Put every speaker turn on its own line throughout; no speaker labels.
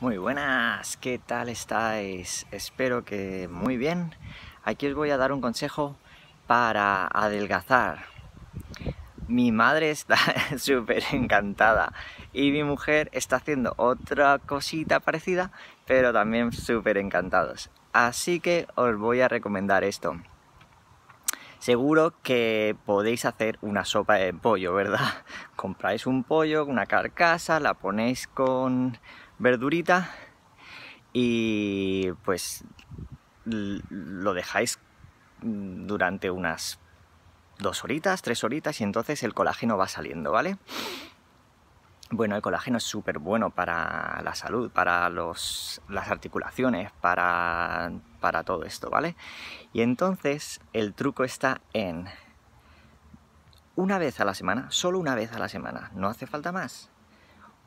Muy buenas, ¿qué tal estáis? Espero que muy bien. Aquí os voy a dar un consejo para adelgazar. Mi madre está súper encantada y mi mujer está haciendo otra cosita parecida, pero también súper encantados. Así que os voy a recomendar esto. Seguro que podéis hacer una sopa de pollo, ¿verdad? Compráis un pollo, una carcasa, la ponéis con verdurita y pues lo dejáis durante unas dos horitas, tres horitas y entonces el colágeno va saliendo, ¿vale? Bueno, el colágeno es súper bueno para la salud, para las articulaciones, para, para todo esto, ¿vale? Y entonces el truco está en una vez a la semana, solo una vez a la semana, no hace falta más,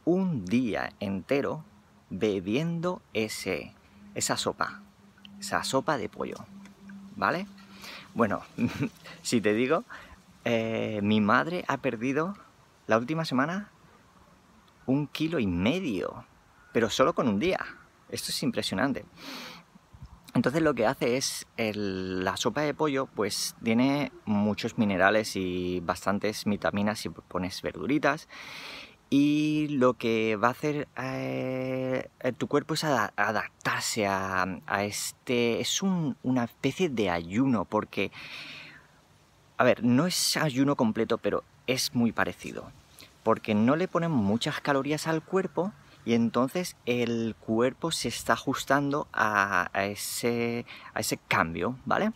un día entero bebiendo ese, esa sopa, esa sopa de pollo, ¿vale? Bueno, si te digo, eh, mi madre ha perdido la última semana un kilo y medio, pero solo con un día. Esto es impresionante. Entonces lo que hace es, la sopa de pollo pues tiene muchos minerales y bastantes vitaminas si pones verduritas y lo que va a hacer eh, eh, tu cuerpo es adaptarse mm, a, este... Es una especie de ayuno, porque... A ver, no es ayuno completo, pero es muy parecido, porque no le ponen muchas calorías al cuerpo y entonces el cuerpo se está ajustando a, a ese, cambio, ¿vale?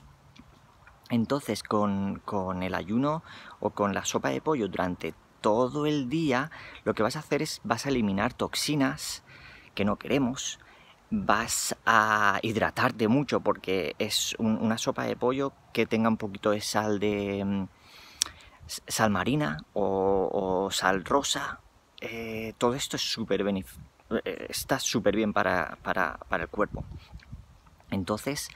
Entonces con, con el ayuno o con la sopa de pollo durante todo el día, lo que vas a hacer es vas a eliminar toxinas que no queremos, vas a hidratarte mucho porque es una sopa de pollo que tenga un poquito de sal de mm, sal marina o, sal rosa. Eh, todo esto es súper eh, está súper bien para, para el cuerpo. Entonces,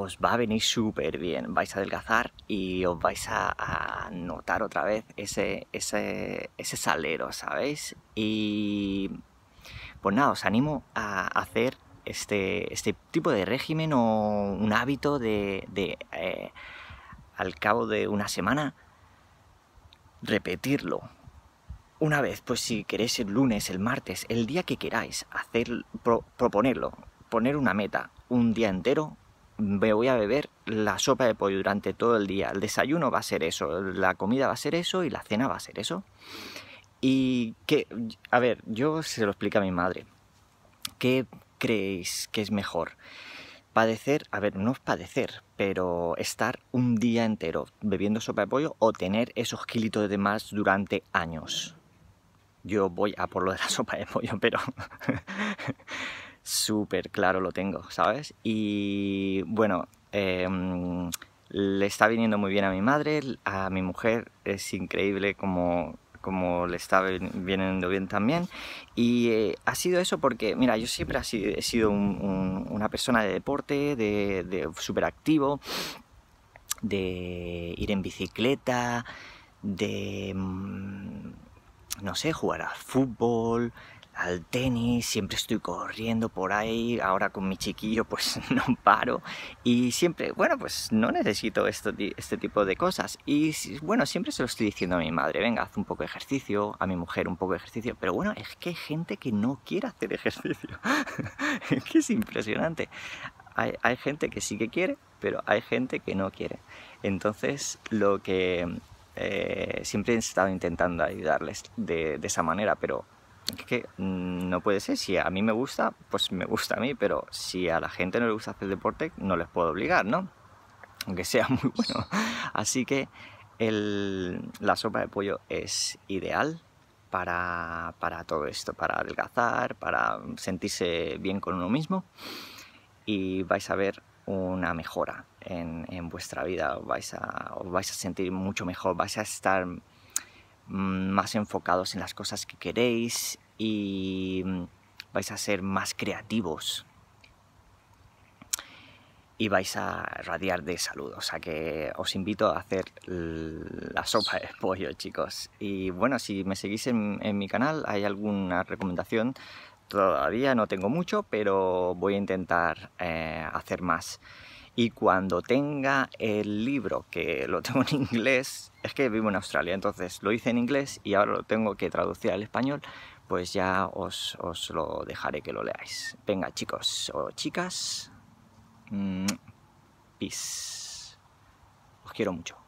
os va a venir súper bien. Vais a adelgazar y os vais a, notar otra vez ese, ese, salero, ¿sabéis? Y pues nada, os animo a hacer este, este tipo de régimen o un hábito de, eh, al cabo de una semana, repetirlo. Una vez, pues si queréis el lunes, el martes, el día que queráis, hacer, proponerlo, poner una meta, un día entero me voy a beber la sopa de pollo durante todo el día. El desayuno va a ser eso, la comida va a ser eso y la cena va a ser eso. Y que, a ver, yo se lo explico a mi madre. ¿Qué creéis que es mejor? Padecer, a ver, no padecer, pero estar un día entero bebiendo sopa de pollo o tener esos kilitos de más durante años. Yo voy a por lo de la sopa de pollo, pero súper claro lo tengo, ¿sabes? Y bueno, em, le está viniendo muy bien a mi madre, a mi mujer es increíble como le está viniendo bien también. Y eh, ha sido eso porque, mira, yo siempre he sido una persona de deporte, de, de súper activo, de ir en bicicleta, de, mm, no sé, jugar al fútbol, al tenis, siempre estoy corriendo por ahí, ahora con mi chiquillo pues no paro y siempre, bueno, pues no necesito esto, este tipo de cosas y bueno, siempre se lo estoy diciendo a mi madre, venga, haz un poco de ejercicio, a mi mujer un poco de ejercicio, pero bueno, es que hay gente que no quiere hacer ejercicio, es que es impresionante. Hay, gente que sí que quiere, pero hay gente que no quiere. Entonces, lo que eh, siempre he estado intentando ayudarles de, esa manera, pero es que mm, no puede ser, si a mí me gusta, pues me gusta a mí, pero si a la gente no le gusta hacer deporte, no les puedo obligar, ¿no? Aunque sea muy bueno. Así que la sopa de pollo es ideal para, todo esto, para adelgazar, para sentirse bien con uno mismo y vais a ver una mejora en, vuestra vida, vais a, os vais a sentir mucho mejor, vais a estar Mm, más enfocados en las cosas que queréis y mm, vais a ser más creativos y vais a radiar de salud. O sea que os invito a hacer la sopa de pollo, chicos. Y bueno, si me seguís en, mi canal, hay alguna recomendación. Todavía no tengo mucho, pero voy a intentar eh, hacer más. Y cuando tenga el libro, que lo tengo en inglés, es que vivo en Australia, entonces lo hice en inglés y ahora lo tengo que traducir al español, pues ya os, lo dejaré que lo leáis. Venga chicos o chicas, mm, peace. Os quiero mucho.